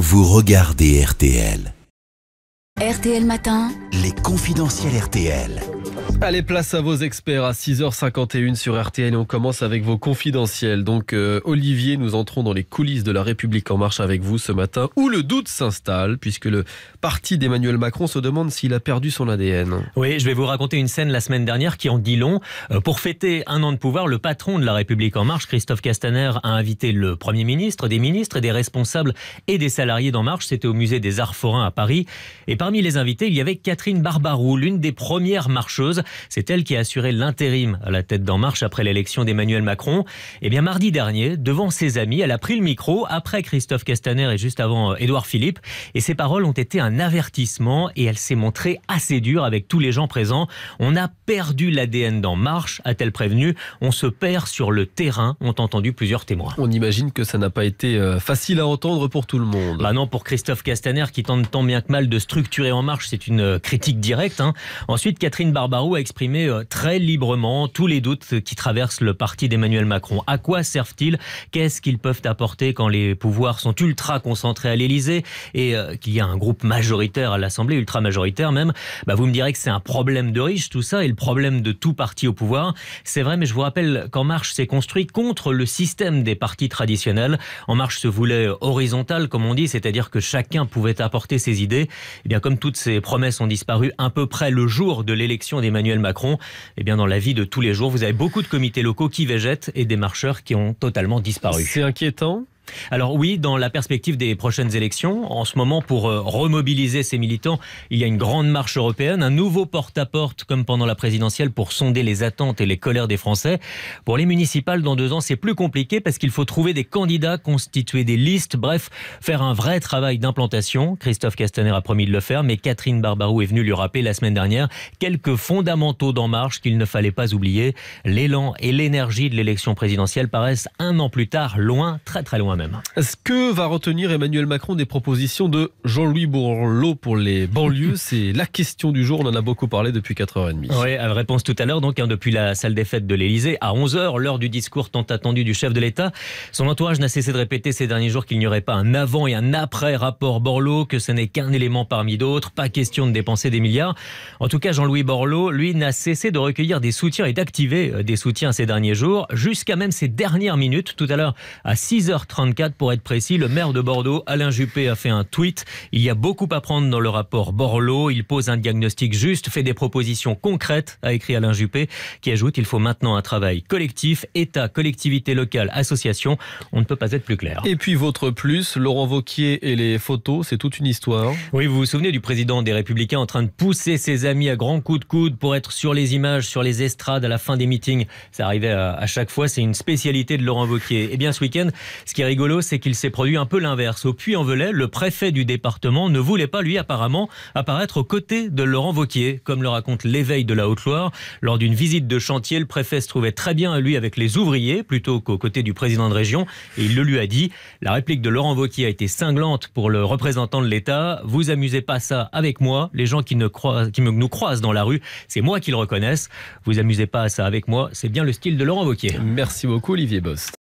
vous regardez RTL. RTL Matin, les confidentiels RTL. Allez, place à vos experts à 6h51 sur RTL on commence avec vos confidentiels. Donc euh, Olivier, nous entrons dans les coulisses de la République en marche avec vous ce matin où le doute s'installe puisque le parti d'Emmanuel Macron se demande s'il a perdu son ADN. Oui, je vais vous raconter une scène la semaine dernière qui en dit long. Euh, pour fêter un an de pouvoir, le patron de la République en marche, Christophe Castaner, a invité le Premier ministre, des ministres et des responsables et des salariés d'En Marche. C'était au musée des Arts Forains à Paris. Et parmi les invités, il y avait Catherine Barbarou, l'une des premières marcheuses c'est elle qui a assuré l'intérim à la tête d'En Marche après l'élection d'Emmanuel Macron. Et eh bien mardi dernier, devant ses amis, elle a pris le micro après Christophe Castaner et juste avant euh, Édouard Philippe. Et ses paroles ont été un avertissement et elle s'est montrée assez dure avec tous les gens présents. On a perdu l'ADN d'En Marche, a-t-elle prévenu. On se perd sur le terrain, ont entendu plusieurs témoins. On imagine que ça n'a pas été euh, facile à entendre pour tout le monde. Maintenant bah pour Christophe Castaner qui tente tant bien que mal de structurer En Marche, c'est une euh, critique directe. Hein. Ensuite, Catherine Barbarou, exprimer euh, très librement tous les doutes qui traversent le parti d'Emmanuel Macron. À quoi servent-ils Qu'est-ce qu'ils peuvent apporter quand les pouvoirs sont ultra concentrés à l'Élysée et euh, qu'il y a un groupe majoritaire à l'Assemblée, ultra majoritaire même bah, Vous me direz que c'est un problème de riches tout ça et le problème de tout parti au pouvoir. C'est vrai, mais je vous rappelle qu'En Marche s'est construit contre le système des partis traditionnels. En Marche se voulait horizontal, comme on dit, c'est-à-dire que chacun pouvait apporter ses idées. Et eh bien, comme toutes ces promesses ont disparu à peu près le jour de l'élection d'Emmanuel Emmanuel Macron, eh bien dans la vie de tous les jours, vous avez beaucoup de comités locaux qui végètent et des marcheurs qui ont totalement disparu. C'est inquiétant alors oui, dans la perspective des prochaines élections, en ce moment, pour euh, remobiliser ces militants, il y a une grande marche européenne, un nouveau porte-à-porte comme pendant la présidentielle pour sonder les attentes et les colères des Français. Pour les municipales, dans deux ans, c'est plus compliqué parce qu'il faut trouver des candidats, constituer des listes, bref, faire un vrai travail d'implantation. Christophe Castaner a promis de le faire, mais Catherine Barbarou est venue lui rappeler la semaine dernière quelques fondamentaux d'En Marche qu'il ne fallait pas oublier. L'élan et l'énergie de l'élection présidentielle paraissent un an plus tard loin, très très loin même. Est-ce que va retenir Emmanuel Macron des propositions de Jean-Louis Borloo pour les banlieues C'est la question du jour, on en a beaucoup parlé depuis 4h30. Oui, réponse tout à l'heure, donc hein, depuis la salle des fêtes de l'Elysée, à 11h, l'heure du discours tant attendu du chef de l'État. Son entourage n'a cessé de répéter ces derniers jours qu'il n'y aurait pas un avant et un après rapport Borloo, que ce n'est qu'un élément parmi d'autres, pas question de dépenser des milliards. En tout cas, Jean-Louis Borloo, lui, n'a cessé de recueillir des soutiens et d'activer euh, des soutiens ces derniers jours, jusqu'à même ces dernières minutes, tout à l'heure à 6h30 pour être précis. Le maire de Bordeaux, Alain Juppé, a fait un tweet. Il y a beaucoup à prendre dans le rapport Borloo. Il pose un diagnostic juste, fait des propositions concrètes, a écrit Alain Juppé, qui ajoute il faut maintenant un travail collectif, État, collectivité locale, association. On ne peut pas être plus clair. Et puis votre plus, Laurent Vauquier et les photos, c'est toute une histoire. Oui, vous vous souvenez du président des Républicains en train de pousser ses amis à grands coups de coude pour être sur les images, sur les estrades à la fin des meetings. Ça arrivait à, chaque fois, c'est une spécialité de Laurent Vauquier. Et eh bien ce week-end, ce qui est rigolo, c'est qu'il s'est produit un peu l'inverse. Au Puy-en-Velay, le préfet du département ne voulait pas, lui, apparemment, apparaître aux côtés de Laurent Vauquier, comme le raconte l'éveil de la Haute-Loire. Lors d'une visite de chantier, le préfet se trouvait très bien, lui, avec les ouvriers, plutôt qu'aux côtés du président de région, et il le lui a dit. La réplique de Laurent Vauquier a été cinglante pour le représentant de l'État. Vous amusez pas ça avec moi. Les gens qui, nous croisent dans la rue, c'est moi qui le reconnaissent. Vous amusez pas ça avec moi. C'est bien le style de Laurent Vauquier. Merci beaucoup, Olivier Bost.